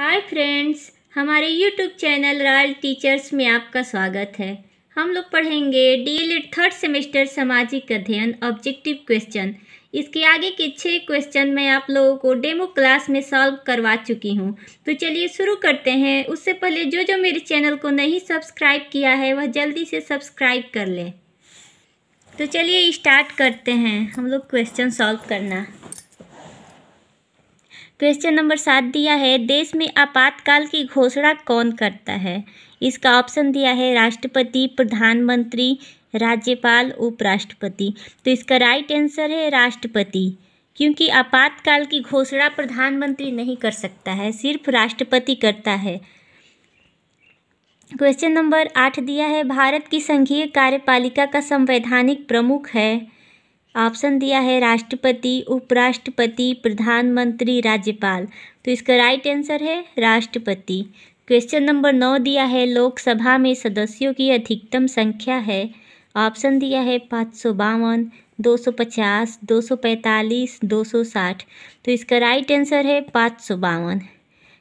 हाय friends हमारे YouTube channel royal teachers में आपका स्वागत है हम लोग पढ़ेंगे डी थर्ड सेमेस्टर सामाजिक अध्ययन ऑब्जेक्टिव क्वेश्चन इसके आगे के छः क्वेश्चन मैं आप लोगों को डेमो क्लास में सॉल्व करवा चुकी हूँ तो चलिए शुरू करते हैं उससे पहले जो जो मेरे चैनल को नहीं सब्सक्राइब किया है वह जल्दी से सब्सक्राइब कर लें तो चलिए स्टार्ट करते हैं हम लोग क्वेश्चन सॉल्व करना क्वेश्चन नंबर सात दिया है देश में आपातकाल की घोषणा कौन करता है इसका ऑप्शन दिया है राष्ट्रपति प्रधानमंत्री राज्यपाल उपराष्ट्रपति तो इसका राइट आंसर है राष्ट्रपति क्योंकि आपातकाल की घोषणा प्रधानमंत्री नहीं कर सकता है सिर्फ राष्ट्रपति करता है क्वेश्चन नंबर आठ दिया है भारत की संघीय कार्यपालिका का संवैधानिक प्रमुख है ऑप्शन दिया है राष्ट्रपति उपराष्ट्रपति प्रधानमंत्री राज्यपाल तो इसका राइट आंसर है राष्ट्रपति क्वेश्चन नंबर नौ दिया है लोकसभा में सदस्यों की अधिकतम संख्या है ऑप्शन दिया है पाँच सौ बावन दो सौ पचास दो सौ पैंतालीस दो सौ साठ तो इसका राइट आंसर है पाँच सौ बावन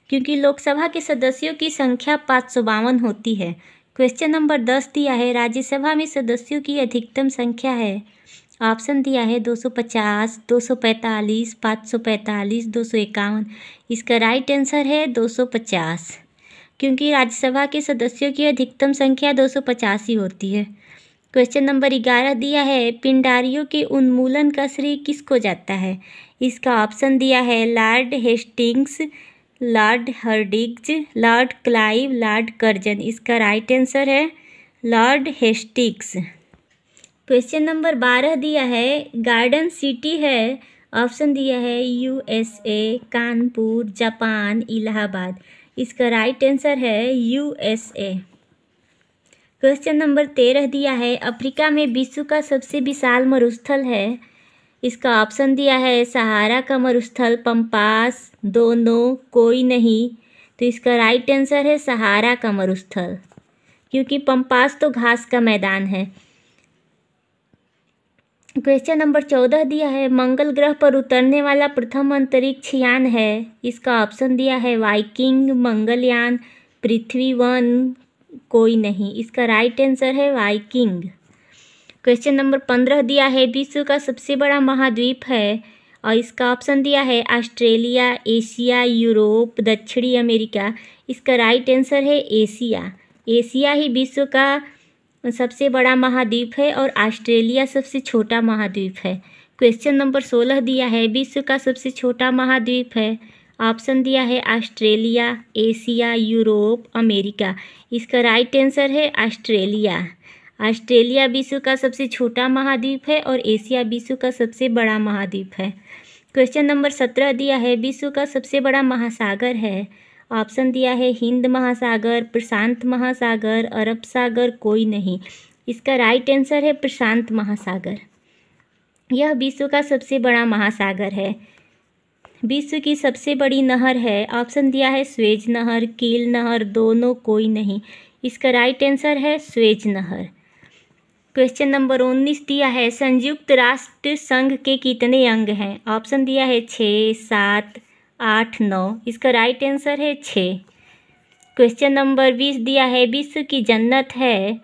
क्योंकि लोकसभा के सदस्यों की संख्या पाँच सौ बावन होती है क्वेश्चन नंबर दस दिया है राज्यसभा में सदस्यों की अधिकतम संख्या है ऑप्शन दिया है 250, 245, 545, 251 इसका राइट आंसर है 250 क्योंकि राज्यसभा के सदस्यों की अधिकतम संख्या दो होती है क्वेश्चन नंबर ग्यारह दिया है पिंडारियों के उन्मूलन का श्रेय किसको जाता है इसका ऑप्शन दिया है lord Hastings lord Hardinge lord Clive lord Curzon इसका राइट आंसर है लॉर्ड हेस्टिक्स क्वेश्चन नंबर बारह दिया है गार्डन सिटी है ऑप्शन दिया है यूएसए कानपुर जापान इलाहाबाद इसका राइट आंसर है यूएसए क्वेश्चन नंबर तेरह दिया है अफ्रीका में विश्व का सबसे विशाल मरुस्थल है इसका ऑप्शन दिया है सहारा का मरुस्थल पंपास दोनों कोई नहीं तो इसका राइट आंसर है सहारा का मरुस्थल क्योंकि पंपास तो घास का मैदान है क्वेश्चन नंबर चौदह दिया है मंगल ग्रह पर उतरने वाला प्रथम अंतरिक्ष यान है इसका ऑप्शन दिया है वाइकिंग मंगलयान पृथ्वी वन कोई नहीं इसका राइट आंसर है वाइकिंग क्वेश्चन नंबर पंद्रह दिया है विश्व का सबसे बड़ा महाद्वीप है और इसका ऑप्शन दिया है ऑस्ट्रेलिया एशिया यूरोप दक्षिणी अमेरिका इसका राइट आंसर है एशिया एशिया ही विश्व का सबसे बड़ा महाद्वीप है और ऑस्ट्रेलिया सबसे छोटा महाद्वीप है क्वेश्चन नंबर सोलह दिया है विश्व का सबसे छोटा महाद्वीप है ऑप्शन दिया है ऑस्ट्रेलिया एशिया यूरोप अमेरिका इसका राइट आंसर है ऑस्ट्रेलिया ऑस्ट्रेलिया विश्व का सबसे छोटा महाद्वीप है और एशिया विश्व का सबसे बड़ा महाद्वीप है क्वेश्चन नंबर सत्रह दिया है विश्व का सबसे बड़ा महासागर है ऑप्शन दिया है हिंद महासागर प्रशांत महासागर अरब सागर कोई नहीं इसका राइट आंसर है प्रशांत महासागर यह विश्व का सबसे बड़ा महासागर है विश्व की सबसे बड़ी नहर है ऑप्शन दिया है स्वेज नहर कील नहर दोनों कोई नहीं इसका राइट आंसर है स्वेज नहर क्वेश्चन नंबर उन्नीस दिया है संयुक्त राष्ट्र संघ के कितने अंग हैं ऑप्शन दिया है छः सात आठ नौ इसका राइट आंसर है छः क्वेश्चन नंबर बीस दिया है विश्व की जन्नत है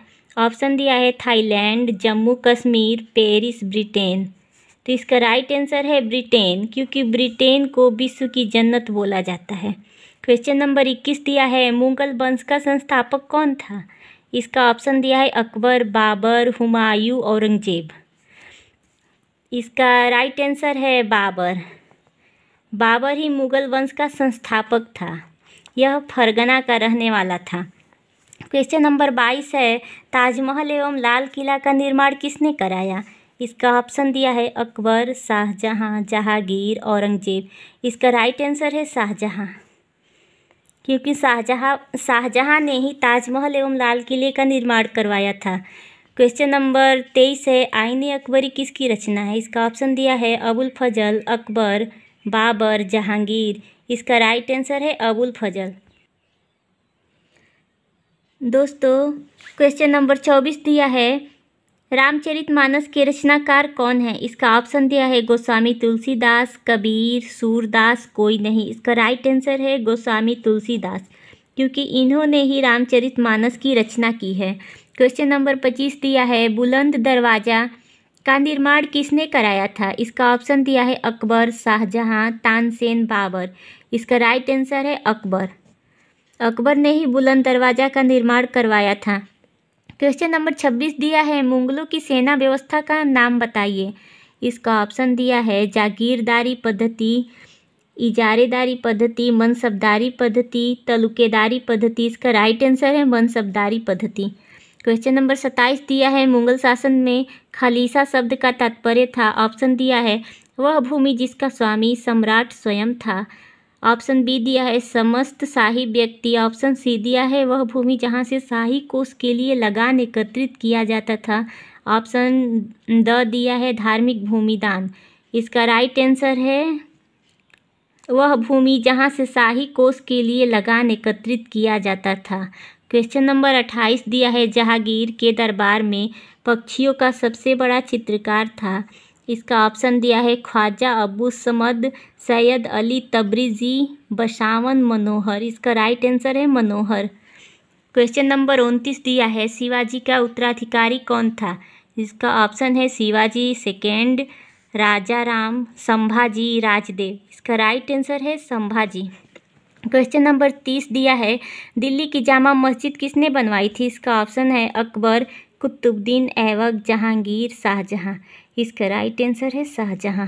ऑप्शन दिया है Thailand Jammu Kashmir Paris Britain तो इसका राइट आंसर है ब्रिटेन क्योंकि ब्रिटेन को विश्व की जन्नत बोला जाता है क्वेश्चन नंबर इक्कीस दिया है मुगल वंश का संस्थापक कौन था इसका ऑप्शन दिया है अकबर बाबर हुमायूं औरंगजेब इसका राइट आंसर है बाबर बाबर ही मुग़ल वंश का संस्थापक था यह फरगना का रहने वाला था क्वेश्चन नंबर बाईस है ताजमहल एवं लाल किला का निर्माण किसने कराया इसका ऑप्शन दिया है अकबर शाहजहाँ जहांगीर औरंगजेब इसका राइट आंसर है शाहजहाँ क्योंकि शाहजहाँ शाहजहाँ ने ही ताजमहल एवं लाल किले का निर्माण करवाया था क्वेश्चन नंबर तेईस है आईने अकबरी किसकी रचना है इसका ऑप्शन दिया है अबुल फजल अकबर बाबर जहांगीर इसका राइट आंसर है अबुल फजल दोस्तों क्वेश्चन नंबर चौबीस दिया है रामचरित मानस के रचनाकार कौन है इसका ऑप्शन दिया है गोस्वामी तुलसीदास कबीर सूरदास कोई नहीं इसका राइट आंसर है गोस्वामी तुलसीदास क्योंकि इन्होंने ही रामचरित मानस की रचना की है क्वेश्चन नंबर पच्चीस दिया है बुलंद दरवाज़ा का निर्माण किसने कराया था इसका ऑप्शन दिया है अकबर शाहजहां तानसेन बाबर इसका राइट आंसर है अकबर अकबर ने ही बुलंद दरवाज़ा का निर्माण करवाया था क्वेश्चन नंबर छब्बीस दिया है मुगलों की सेना व्यवस्था का नाम बताइए इसका ऑप्शन दिया है जागीरदारी पद्धति इजारेदारी पद्धति मनसबदारी पद्धति तलुकेदारी पद्धति इसका राइट आंसर है मनसबदारी पद्धति क्वेश्चन नंबर सत्ताईस दिया है मुगल शासन में खलीसा शब्द का तात्पर्य था ऑप्शन दिया है वह भूमि जिसका स्वामी सम्राट स्वयं था ऑप्शन बी दिया है समस्त शाही व्यक्ति ऑप्शन सी दिया है वह भूमि जहाँ से शाही कोष के लिए लगान एकत्रित किया जाता था ऑप्शन द दिया है धार्मिक भूमिदान इसका राइट आंसर है वह भूमि जहाँ से शाही कोष के लिए लगान एकत्रित किया जाता था क्वेश्चन नंबर अट्ठाईस दिया है जहांगीर के दरबार में पक्षियों का सबसे बड़ा चित्रकार था इसका ऑप्शन दिया है ख्वाजा अबू समद सैयद अली तब्रिजी बशावन मनोहर इसका राइट आंसर है मनोहर क्वेश्चन नंबर उनतीस दिया है शिवाजी का उत्तराधिकारी कौन था इसका ऑप्शन है शिवाजी सेकेंड राजा राम संभाजी राजदेव इसका राइट आंसर है संभाजी क्वेश्चन नंबर तीस दिया है दिल्ली की जामा मस्जिद किसने बनवाई थी इसका ऑप्शन है अकबर कुतुबुद्दीन ऐबक जहांगीर शाहजहाँ इसका राइट आंसर है शाहजहाँ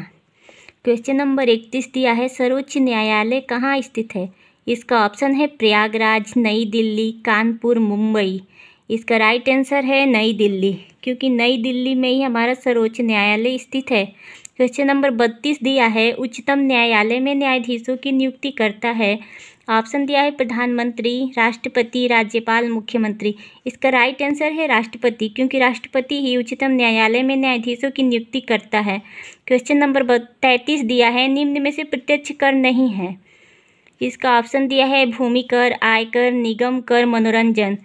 क्वेश्चन नंबर इकतीस दिया है सर्वोच्च न्यायालय कहाँ स्थित है इसका ऑप्शन है प्रयागराज नई दिल्ली कानपुर मुंबई इसका राइट आंसर है नई दिल्ली क्योंकि नई दिल्ली में ही हमारा सर्वोच्च न्यायालय स्थित है क्वेश्चन नंबर बत्तीस दिया है उच्चतम न्यायालय में न्यायाधीशों की नियुक्ति करता है ऑप्शन दिया है प्रधानमंत्री राष्ट्रपति राज्यपाल मुख्यमंत्री इसका राइट आंसर है राष्ट्रपति क्योंकि राष्ट्रपति ही उच्चतम न्यायालय में न्यायाधीशों की नियुक्ति करता है क्वेश्चन नंबर तैंतीस दिया है निम्न में से प्रत्यक्ष कर नहीं है इसका ऑप्शन दिया है भूमि कर आयकर निगम कर मनोरंजन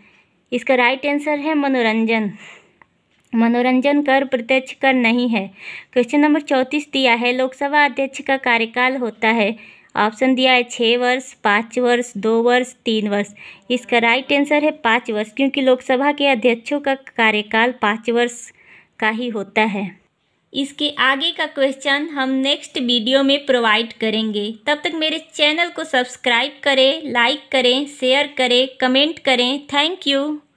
इसका राइट आंसर है मनोरंजन मनोरंजन कर प्रत्यक्ष कर नहीं है क्वेश्चन नंबर चौंतीस दिया है लोकसभा अध्यक्ष का कार्यकाल होता है ऑप्शन दिया है छः वर्ष पाँच वर्ष दो वर्ष तीन वर्ष इसका राइट आंसर है पाँच वर्ष क्योंकि लोकसभा के अध्यक्षों का कार्यकाल पाँच वर्ष का ही होता है इसके आगे का क्वेश्चन हम नेक्स्ट वीडियो में प्रोवाइड करेंगे तब तक मेरे चैनल को सब्सक्राइब करें लाइक करें शेयर करें कमेंट करें थैंक यू